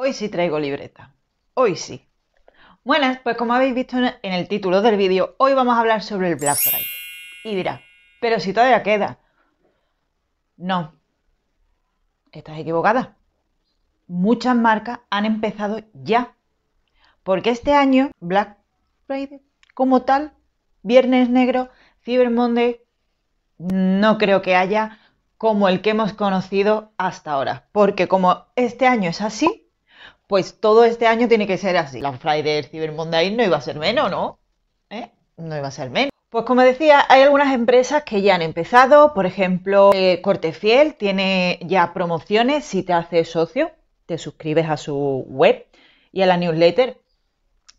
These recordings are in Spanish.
Hoy sí traigo libreta. Hoy sí. Buenas, pues como habéis visto en el título del vídeo, hoy vamos a hablar sobre el Black Friday. Y dirá? pero si todavía queda. No. Estás equivocada. Muchas marcas han empezado ya. Porque este año Black Friday, como tal, Viernes Negro, Cyber Monday, no creo que haya como el que hemos conocido hasta ahora. Porque como este año es así, pues todo este año tiene que ser así. La Friday, Cyber Monday no iba a ser menos, ¿no? ¿Eh? No iba a ser menos. Pues como decía, hay algunas empresas que ya han empezado, por ejemplo, eh, Corte Fiel tiene ya promociones si te haces socio, te suscribes a su web y a la newsletter,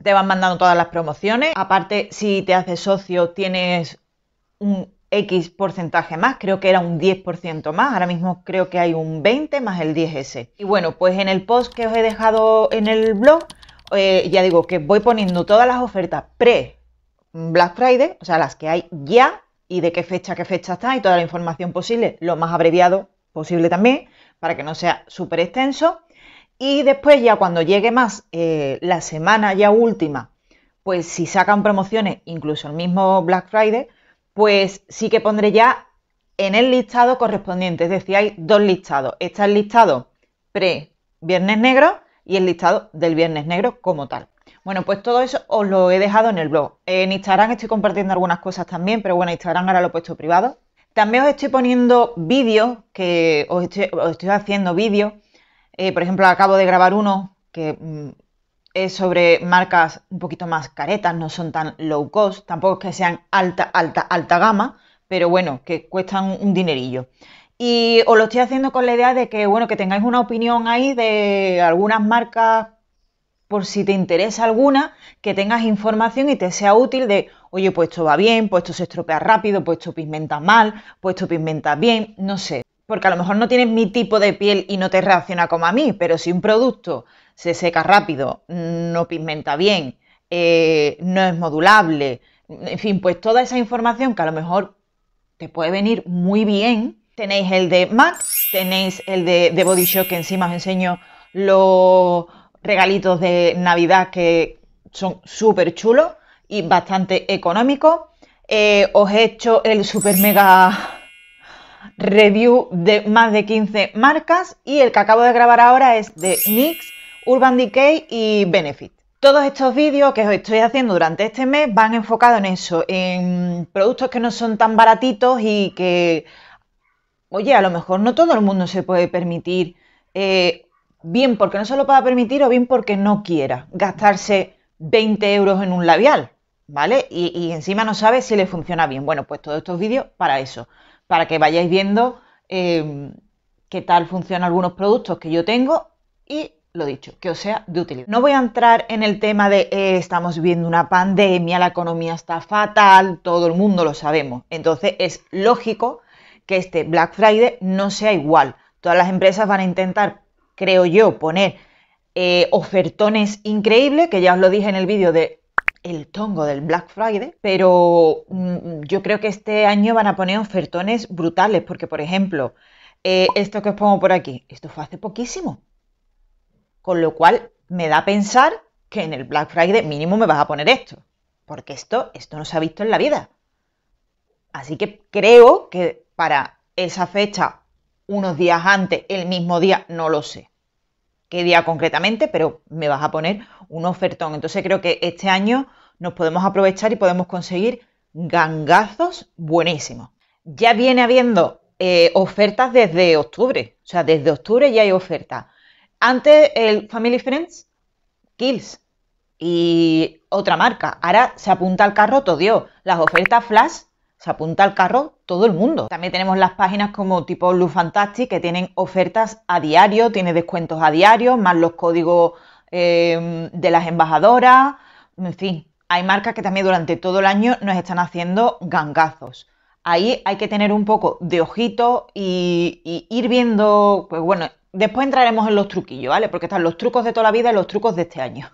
te van mandando todas las promociones. Aparte, si te haces socio, tienes un X porcentaje más, creo que era un 10% más, ahora mismo creo que hay un 20 más el 10S. Y bueno, pues en el post que os he dejado en el blog, eh, ya digo que voy poniendo todas las ofertas pre Black Friday, o sea, las que hay ya y de qué fecha, qué fecha está y toda la información posible, lo más abreviado posible también, para que no sea súper extenso. Y después ya cuando llegue más eh, la semana ya última, pues si sacan promociones, incluso el mismo Black Friday, pues sí que pondré ya en el listado correspondiente. Es decir, hay dos listados. Está el listado pre-Viernes Negro y el listado del Viernes Negro como tal. Bueno, pues todo eso os lo he dejado en el blog. En Instagram estoy compartiendo algunas cosas también, pero bueno, Instagram ahora lo he puesto privado. También os estoy poniendo vídeos, que os estoy, haciendo vídeos. Eh, por ejemplo, acabo de grabar uno que mm, sobre marcas un poquito más caretas, no son tan low cost, tampoco es que sean alta, alta, alta gama, pero bueno, que cuestan un dinerillo. Y os lo estoy haciendo con la idea de que, bueno, que tengáis una opinión ahí de algunas marcas, por si te interesa alguna, que tengas información y te sea útil de, oye, pues esto va bien, pues esto se estropea rápido, pues esto pigmenta mal, pues esto pigmenta bien, no sé. Porque a lo mejor no tienes mi tipo de piel y no te reacciona como a mí, pero si un producto se seca rápido, no pigmenta bien, eh, no es modulable, en fin, pues toda esa información que a lo mejor te puede venir muy bien. Tenéis el de MAC, tenéis el de, Body Shop, que encima os enseño los regalitos de Navidad que son súper chulos y bastante económicos. Eh, os he hecho el super mega review de más de 15 marcas y el que acabo de grabar ahora es de NYX Urban Decay y Benefit. Todos estos vídeos que os estoy haciendo durante este mes van enfocados en eso, en productos que no son tan baratitos y que, oye, a lo mejor no todo el mundo se puede permitir, eh, bien porque no se lo pueda permitir o bien porque no quiera gastarse 20 euros en un labial, ¿vale? Y, encima no sabe si le funciona bien. Bueno, pues todos estos vídeos para eso, para que vayáis viendo eh, qué tal funcionan algunos productos que yo tengo y lo dicho, que os sea de utilidad. No voy a entrar en el tema de eh, estamos viviendo una pandemia, la economía está fatal, todo el mundo lo sabemos. Entonces es lógico que este Black Friday no sea igual. Todas las empresas van a intentar, creo yo, poner eh, ofertones increíbles, que ya os lo dije en el vídeo de el tongo del Black Friday, pero mm, yo creo que este año van a poner ofertones brutales, porque por ejemplo, eh, esto que os pongo por aquí, esto fue hace poquísimo con lo cual me da a pensar que en el Black Friday mínimo me vas a poner esto, porque esto, esto no se ha visto en la vida. Así que creo que para esa fecha, unos días antes, el mismo día, no lo sé qué día concretamente, pero me vas a poner un ofertón. Entonces creo que este año nos podemos aprovechar y podemos conseguir gangazos buenísimos. Ya viene habiendo eh, ofertas desde octubre, o sea, desde octubre ya hay ofertas. Antes el Family Friends, Kills. Y otra marca. Ahora se apunta al carro todo Dios. Las ofertas flash se apunta al carro todo el mundo. También tenemos las páginas como tipo Luz Fantastic que tienen ofertas a diario, tiene descuentos a diario, más los códigos em, de las embajadoras. En fin, hay marcas que también durante todo el año nos están haciendo gangazos. Ahí hay que tener un poco de ojito y, y ir viendo, pues bueno, Después entraremos en los truquillos, ¿vale? Porque están los trucos de toda la vida y los trucos de este año.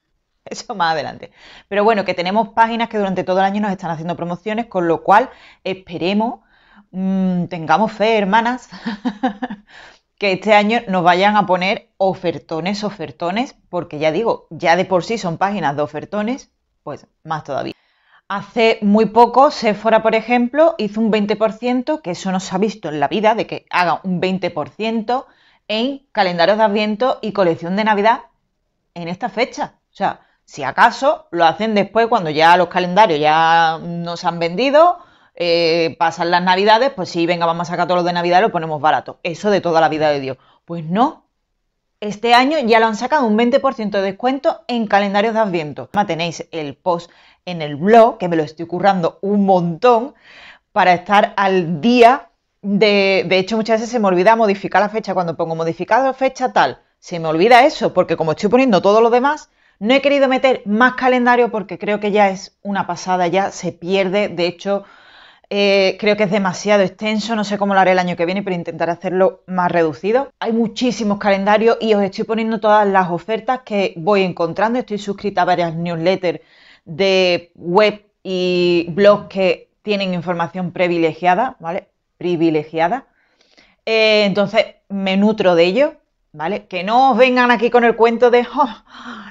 Eso más adelante. Pero bueno, que tenemos páginas que durante todo el año nos están haciendo promociones, con lo cual esperemos, mm, tengamos fe, hermanas, que este año nos vayan a poner ofertones, ofertones, porque ya digo, ya de por sí son páginas de ofertones, pues más todavía. Hace muy poco, Sephora, por ejemplo, hizo un 20%, que eso no se ha visto en la vida, de que haga un 20% en calendarios de Adviento y colección de Navidad en esta fecha. O sea, si acaso lo hacen después cuando ya los calendarios ya nos han vendido, eh, pasan las Navidades, pues sí, venga, vamos a sacar todos los de Navidad y lo ponemos barato. Eso de toda la vida de Dios. Pues no. Este año ya lo han sacado un 20% de descuento en calendarios de Adviento. Tenéis el post en el blog, que me lo estoy currando un montón, para estar al día de, hecho, muchas veces se me olvida modificar la fecha. Cuando pongo modificado fecha tal, se me olvida eso, porque como estoy poniendo todo lo demás, no he querido meter más calendario porque creo que ya es una pasada, ya se pierde. De hecho, eh, creo que es demasiado extenso, no sé cómo lo haré el año que viene, pero intentaré hacerlo más reducido. Hay muchísimos calendarios y os estoy poniendo todas las ofertas que voy encontrando. Estoy suscrita a varias newsletters de web y blogs que tienen información privilegiada, ¿vale? privilegiada. Eh, entonces, me nutro de ello, ¿vale? Que no os vengan aquí con el cuento de, oh,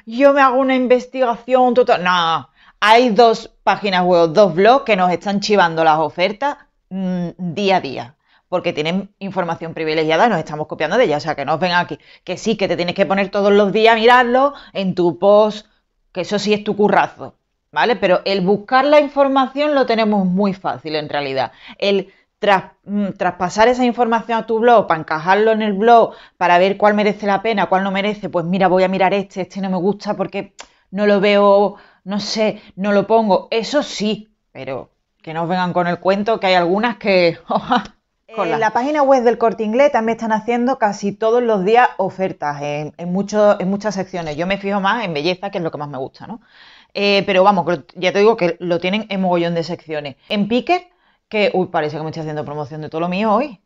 yo me hago una investigación total. No, hay dos páginas web, dos blogs que nos están chivando las ofertas mm, día a día. Porque tienen información privilegiada nos estamos copiando de ella. O sea, que no os vengan aquí. Que sí, que te tienes que poner todos los días a mirarlo en tu post, que eso sí es tu currazo. ¿Vale? Pero el buscar la información lo tenemos muy fácil en realidad. El tras, mm, traspasar esa información a tu blog, para encajarlo en el blog, para ver cuál merece la pena, cuál no merece, pues mira, voy a mirar este, este no me gusta porque no lo veo, no sé, no lo pongo. Eso sí, pero que no os vengan con el cuento que hay algunas que... En eh, la página web del Corte Inglés también están haciendo casi todos los días ofertas en, en muchas secciones. Yo me fijo más en belleza, que es lo que más me gusta, ¿no? Eh, pero vamos, ya te digo que lo tienen en mogollón de secciones. En pique que, uy, parece que me estoy haciendo promoción de todo lo mío hoy.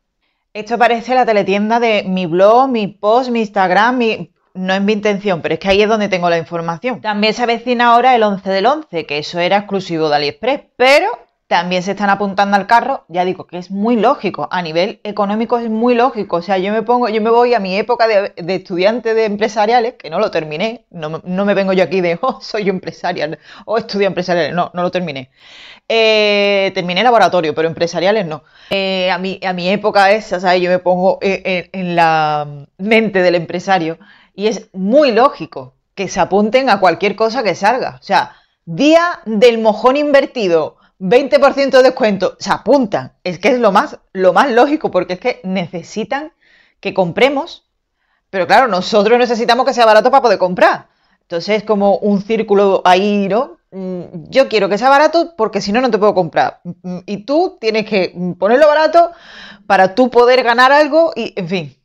Esto parece la teletienda de mi blog, mi post, mi Instagram, mi... No es mi intención, pero es que ahí es donde tengo la información. También se avecina ahora el 11 del 11, que eso era exclusivo de AliExpress, pero también se están apuntando al carro, ya digo que es muy lógico, a nivel económico es muy lógico, o sea, yo me pongo, yo me voy a mi época de, estudiante de empresariales, que no lo terminé, no, me vengo yo aquí de, oh, soy empresarial, o estudio empresariales, no, no lo terminé. Eh, terminé laboratorio, pero empresariales no. Eh, a, mi, a mi época esa, ¿sabes? Yo me pongo en, eh, en la mente del empresario y es muy lógico que se apunten a cualquier cosa que salga, o sea, día del mojón invertido 20% de descuento, se apuntan. Es que es lo más, lo más lógico, porque es que necesitan que compremos, pero claro, nosotros necesitamos que sea barato para poder comprar. Entonces es como un círculo ahí, ¿no? Mm, yo quiero que sea barato porque si no, no te puedo comprar. Mm, mm, y tú tienes que ponerlo barato para tú poder ganar algo y, en fin.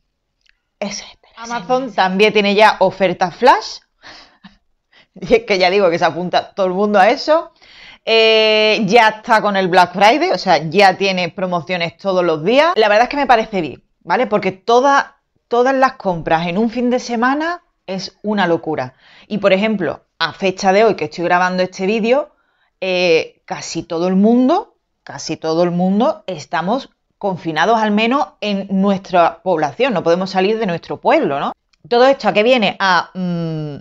Amazon también tiene ya oferta flash. y es que ya digo que se apunta todo el mundo a eso. Eh, ya está con el Black Friday, o sea, ya tiene promociones todos los días. La verdad es que me parece bien, ¿vale? Porque todas las compras en un fin de semana es una locura. Y por ejemplo, a fecha de hoy que estoy grabando este vídeo, eh, casi todo el mundo, casi todo el mundo estamos confinados al menos en nuestra población, no podemos salir de nuestro pueblo, ¿no? Todo esto a qué viene? A mm,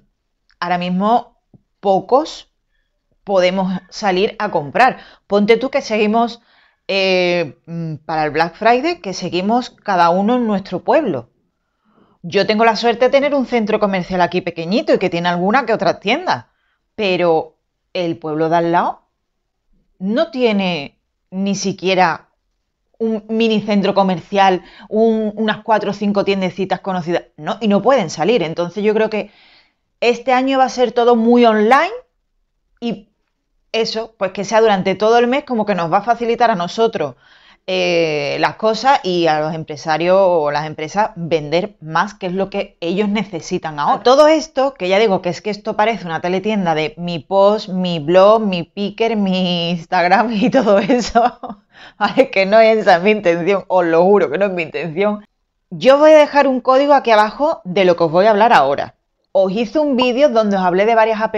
ahora mismo pocos podemos salir a comprar. Ponte tú que seguimos eh, mm, para el Black Friday, que seguimos cada uno en nuestro pueblo. Yo tengo la suerte de tener un centro comercial aquí pequeñito y que tiene alguna que otra tienda, pero el pueblo de al lado no tiene ni siquiera un mini centro comercial, unas cuatro o cinco tiendecitas conocidas, no, y no pueden salir. Entonces yo creo que este año va a ser todo muy online y eso, pues que sea durante todo el mes como que nos va a facilitar a nosotros eh, las cosas y a los empresarios o las empresas vender más, que es lo que ellos necesitan ahora. Todo esto, que ya digo que es que esto parece una teletienda de mi post, mi blog, mi picker, mi Instagram y todo eso, es que no es esa mi intención, os lo juro que no es mi intención. Yo voy a dejar un código aquí abajo de lo que os voy a hablar ahora os hice un vídeo donde os hablé de varias app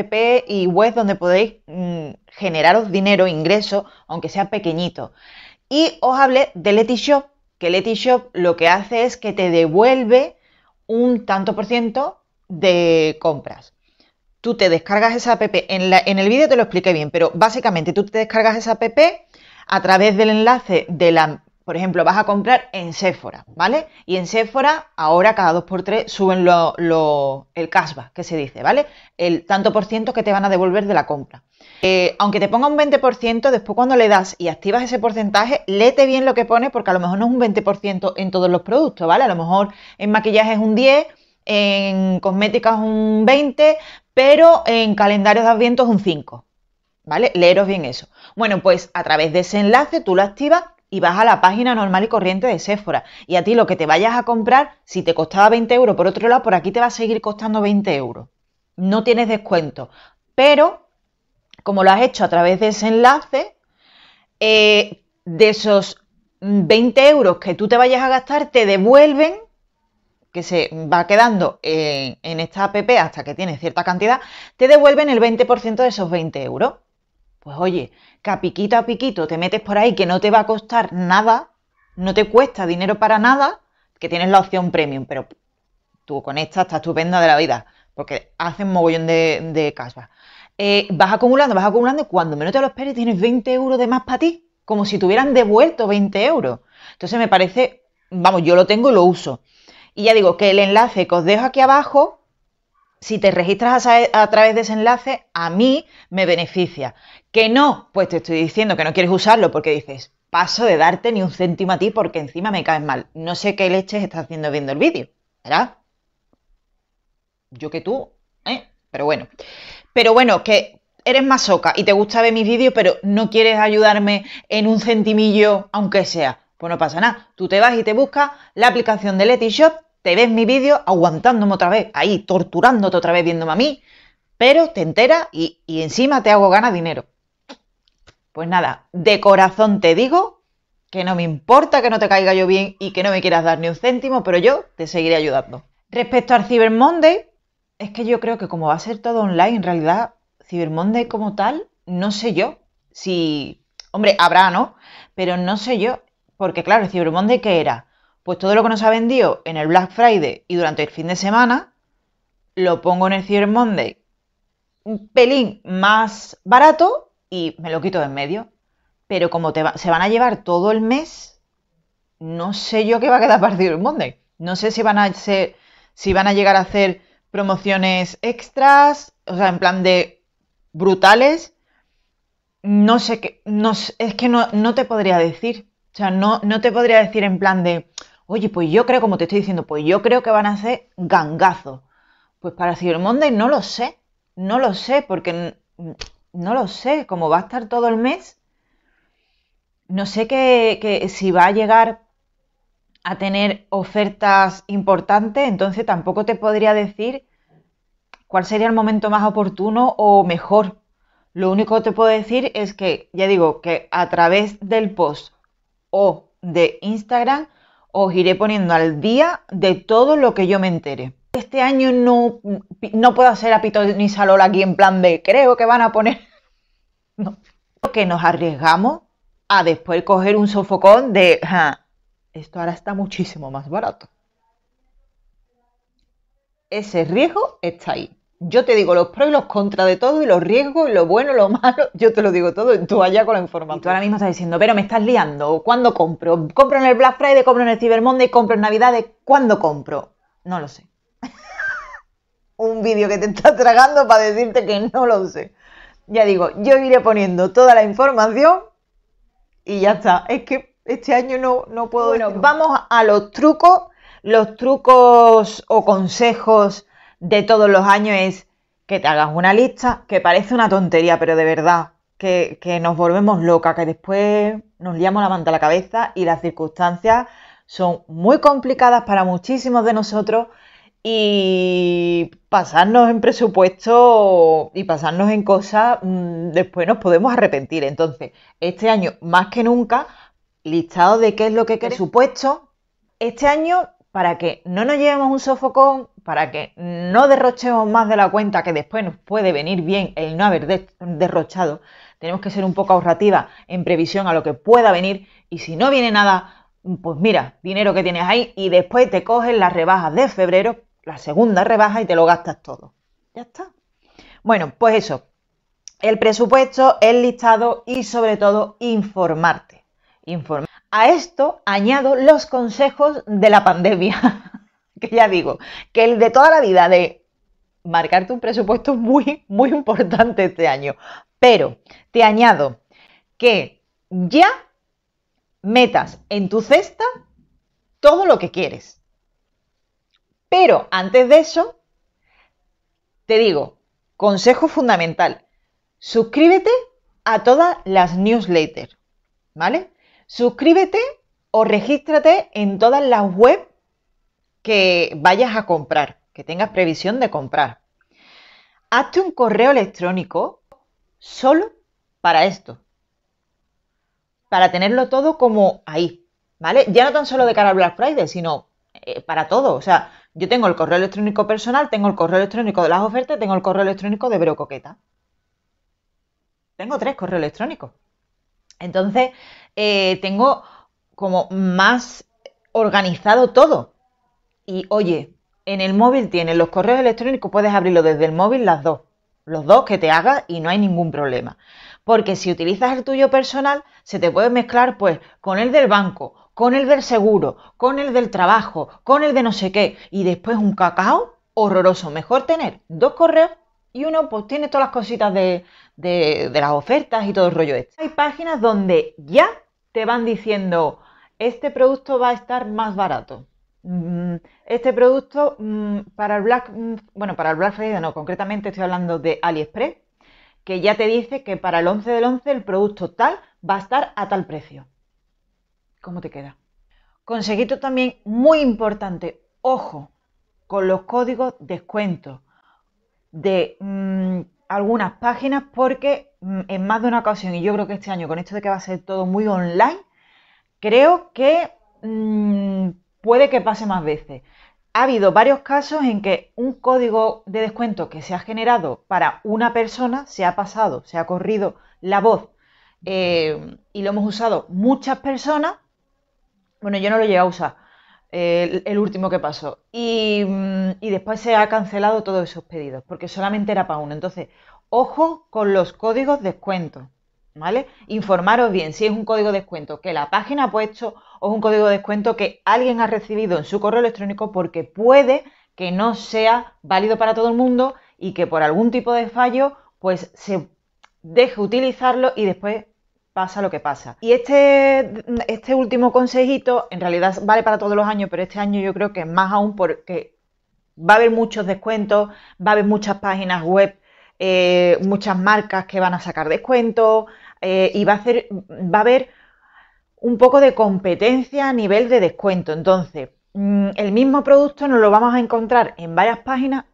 y webs donde podéis mm, generaros dinero, ingreso, aunque sea pequeñito. Y os hablé de Leti que Leti lo que hace es que te devuelve un tanto por ciento de compras. Tú te descargas esa app, en, en el vídeo te lo expliqué bien, pero básicamente tú te descargas esa app a través del enlace de la por ejemplo, vas a comprar en Sephora, ¿vale? Y en Sephora ahora cada 2x3 suben lo, el cashback, que se dice, ¿vale? El tanto por ciento que te van a devolver de la compra. Eh, aunque te ponga un 20%, después cuando le das y activas ese porcentaje, léete bien lo que pone porque a lo mejor no es un 20% en todos los productos, ¿vale? A lo mejor en maquillaje es un 10, en cosméticas un 20, pero en calendarios de adviento es un 5, ¿vale? Leeros bien eso. Bueno, pues a través de ese enlace tú lo activas y vas a la página normal y corriente de Sephora. Y a ti lo que te vayas a comprar, si te costaba 20 euros por otro lado, por aquí te va a seguir costando 20 euros. No tienes descuento. Pero, como lo has hecho a través de ese enlace, eh, de esos 20 mm, euros que tú te vayas a gastar, te devuelven, que se va quedando en, en esta app hasta que tienes cierta cantidad, te devuelven el 20% de esos 20 euros. Pues oye, que a piquito a piquito te metes por ahí que no te va a costar nada, no te cuesta dinero para nada, que tienes la opción premium, pero tú con esta estás estupenda de la vida, porque un mogollón de, de eh, vas acumulando, vas acumulando y cuando menos te lo esperes tienes 20 euros de más para ti, como si te hubieran devuelto 20 euros. Entonces me parece, vamos, yo lo tengo y lo uso. Y ya digo que el enlace que os dejo aquí abajo si te registras a, través de ese enlace, a mí me beneficia. Que no, pues te estoy diciendo que no quieres usarlo porque dices, paso de darte ni un céntimo a ti porque encima me caes mal. No sé qué leches está haciendo viendo el vídeo, ¿verdad? Yo que tú, ¿eh? Pero bueno. Pero bueno, que eres masoca y te gusta ver mis vídeos, pero no quieres ayudarme en un centimillo, aunque sea. Pues no pasa nada. Tú te vas y te buscas la aplicación de Leti te ves mi vídeo aguantándome otra vez, ahí, torturándote otra vez viéndome a mí, pero te enteras y, encima te hago ganar dinero. Pues nada, de corazón te digo que no me importa que no te caiga yo bien y que no me quieras dar ni un céntimo, pero yo te seguiré ayudando. Respecto al Cyber es que yo creo que como va a ser todo online, en realidad, Cyber Monday como tal, no sé yo si... Hombre, habrá, ¿no? Pero no sé yo, porque claro, el Cyber ¿qué era? pues todo lo que nos ha vendido en el Black Friday y durante el fin de semana, lo pongo en el Cyber Monday un pelín más barato y me lo quito de en medio. Pero como se van a llevar todo el mes, no sé yo qué va a quedar para el Monday. No sé si van a ser, si van a llegar a hacer promociones extras, o sea, en plan de brutales. No sé qué, no, es que no, no te podría decir. O sea, no, no te podría decir en plan de, oye, pues yo creo, como te estoy diciendo, pues yo creo que van a ser gangazos. Pues para Cyber Monday no lo sé, no lo sé, porque no lo sé, como va a estar todo el mes, no sé que, que si va a llegar a tener ofertas importantes, entonces tampoco te podría decir cuál sería el momento más oportuno o mejor. Lo único que te puedo decir es que, ya digo, que a través del post o de Instagram os iré poniendo al día de todo lo que yo me entere. Este año no, no puedo hacer a ni Salola aquí en plan de creo que van a poner. No. Que nos arriesgamos a después coger un sofocón de esto ahora está muchísimo más barato. Ese riesgo está ahí. Yo te digo los pros y los contras de todo y los riesgos y lo bueno, lo malo, yo te lo digo todo tú allá con la información. tú ahora mismo estás diciendo, pero me estás liando, ¿cuándo compro? ¿Compro en el Black Friday, compro en el Cyber Monday, compro en Navidades? ¿Cuándo compro? No lo sé. Un vídeo que te está tragando para decirte que no lo sé. Ya digo, yo iré poniendo toda la información y ya está. Es que este año no, no puedo... Bueno, vamos a los trucos, los trucos o consejos de todos los años es que te hagas una lista, que parece una tontería, pero de verdad, que, que nos volvemos locas, que después nos liamos la manta a la cabeza y las circunstancias son muy complicadas para muchísimos de nosotros y pasarnos en presupuesto y pasarnos en cosas, mm, después nos podemos arrepentir. Entonces, este año más que nunca, listado de qué es lo que Presupuesto. Este año para que no nos llevemos un sofocón, para que no derrochemos más de la cuenta que después nos puede venir bien el no haber derrochado. Tenemos que ser un poco ahorrativas en previsión a lo que pueda venir y si no viene nada, pues mira, dinero que tienes ahí y después te cogen las rebajas de febrero, la segunda rebaja y te lo gastas todo. Ya está. Bueno, pues eso. El presupuesto, el listado y sobre todo informarte. Informarte a esto añado los consejos de la pandemia, que ya digo, que el de toda la vida de marcarte un presupuesto muy, muy importante este año. Pero te añado que ya metas en tu cesta todo lo que quieres. Pero antes de eso, te digo, consejo fundamental, suscríbete a todas las newsletters, ¿vale? Suscríbete o regístrate en todas las webs que vayas a comprar, que tengas previsión de comprar. Hazte un correo electrónico solo para esto, para tenerlo todo como ahí, ¿vale? Ya no tan solo de cara al Black Friday, sino eh, para todo. O sea, yo tengo el correo electrónico personal, tengo el correo electrónico de las ofertas, tengo el correo electrónico de Brocoqueta. Tengo tres correos electrónicos. Entonces, eh, tengo como más organizado todo. Y oye, en el móvil tienes los correos electrónicos, puedes abrirlo desde el móvil las dos. Los dos que te hagas y no hay ningún problema. Porque si utilizas el tuyo personal, se te puede mezclar pues con el del banco, con el del seguro, con el del trabajo, con el de no sé qué. Y después un cacao horroroso. Mejor tener dos correos y uno pues tiene todas las cositas de, de, las ofertas y todo el rollo este. Hay páginas donde ya te van diciendo, este producto va a estar más barato. Mm, este producto mm, para el Black, mm, bueno, para el Black Friday no, concretamente estoy hablando de AliExpress, que ya te dice que para el 11 del 11 el producto tal va a estar a tal precio. ¿Cómo te queda? Conseguito también, muy importante, ojo, con los códigos descuento de algunas páginas porque mm, en más de una ocasión, y yo creo que este año con esto de que va a ser todo muy online, creo que mm, puede que pase más veces. Ha habido varios casos en que un código de descuento que se ha generado para una persona se ha pasado, se ha corrido la voz eh, y lo hemos usado muchas personas. Bueno, yo no lo llegué a usar el, último que pasó. Mm, y, después se ha cancelado todos esos pedidos, porque solamente era para uno. Entonces, ojo con los códigos de descuento, ¿vale? Informaros bien si es un código de descuento que la página ha puesto o es un código de descuento que alguien ha recibido en su correo electrónico porque puede que no sea válido para todo el mundo y que por algún tipo de fallo, pues se deje utilizarlo y después pasa lo que pasa. Y este, este último consejito, en realidad vale para todos los años, pero este año yo creo que es más aún porque va a haber muchos descuentos, va a haber muchas páginas web, eh, muchas marcas que van a sacar descuentos eh, y va a, hacer, va a haber un poco de competencia a nivel de descuento. Entonces, mm, el mismo producto nos lo vamos a encontrar en varias páginas.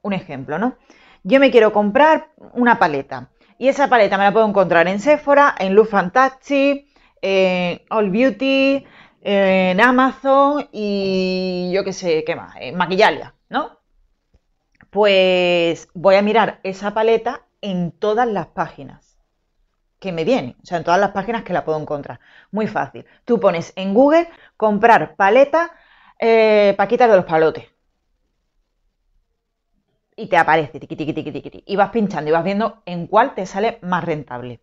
Un ejemplo, ¿no? Yo me quiero comprar una paleta y esa paleta me la puedo encontrar en Sephora, en Luz Fantastic, en All Beauty, en Amazon y yo qué sé, qué más, en Maquillalia, ¿no? Pues voy a mirar esa paleta en todas las páginas que me vienen, o sea, en todas las páginas que la puedo encontrar. Muy fácil. Tú pones en Google comprar paleta eh, Paquitas de los Palotes y te aparece, tiqui, tiqui, tiqui, tiqui, y vas pinchando y vas viendo en cuál te sale más rentable.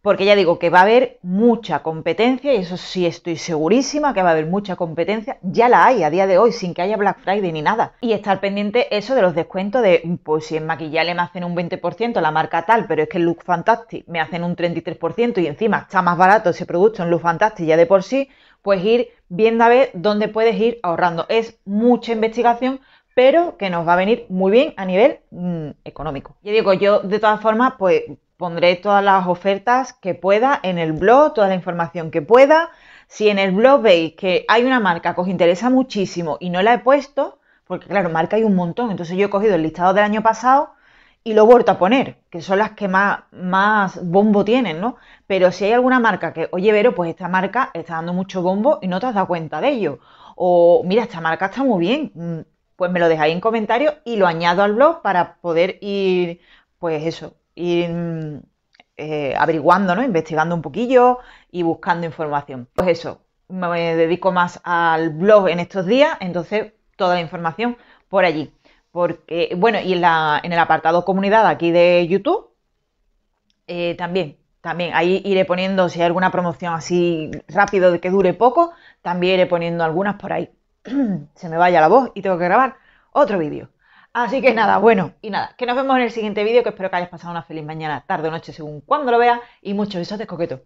Porque ya digo que va a haber mucha competencia, y eso sí estoy segurísima que va a haber mucha competencia, ya la hay a día de hoy, sin que haya Black Friday ni nada. Y estar pendiente eso de los descuentos de, pues si en maquillaje me hacen un 20%, la marca tal, pero es que en Look Fantastic me hacen un 33% y encima está más barato ese producto en Look Fantastic ya de por sí, pues ir viendo a ver dónde puedes ir ahorrando. Es mucha investigación pero que nos va a venir muy bien a nivel mm, económico. Y digo, yo de todas formas, pues pondré todas las ofertas que pueda en el blog, toda la información que pueda. Si en el blog veis que hay una marca que os interesa muchísimo y no la he puesto, porque claro, marca hay un montón, entonces yo he cogido el listado del año pasado y lo he vuelto a poner, que son las que más, más bombo tienen, ¿no? Pero si hay alguna marca que, oye, Vero, pues esta marca está dando mucho bombo y no te has dado cuenta de ello. O mira, esta marca está muy bien, mm, pues me lo dejáis en comentarios y lo añado al blog para poder ir, pues eso, ir eh, averiguando, ¿no? Investigando un poquillo y buscando información. Pues eso, me dedico más al blog en estos días, entonces toda la información por allí. Porque, bueno, y en, la, en el apartado comunidad aquí de YouTube, eh, también, también ahí iré poniendo, si hay alguna promoción así rápido de que dure poco, también iré poniendo algunas por ahí. se me vaya la voz y tengo que grabar otro vídeo. Así que nada, bueno, y nada, que nos vemos en el siguiente vídeo, que espero que hayas pasado una feliz mañana, tarde o noche, según cuando lo veas, y muchos besos de coqueto.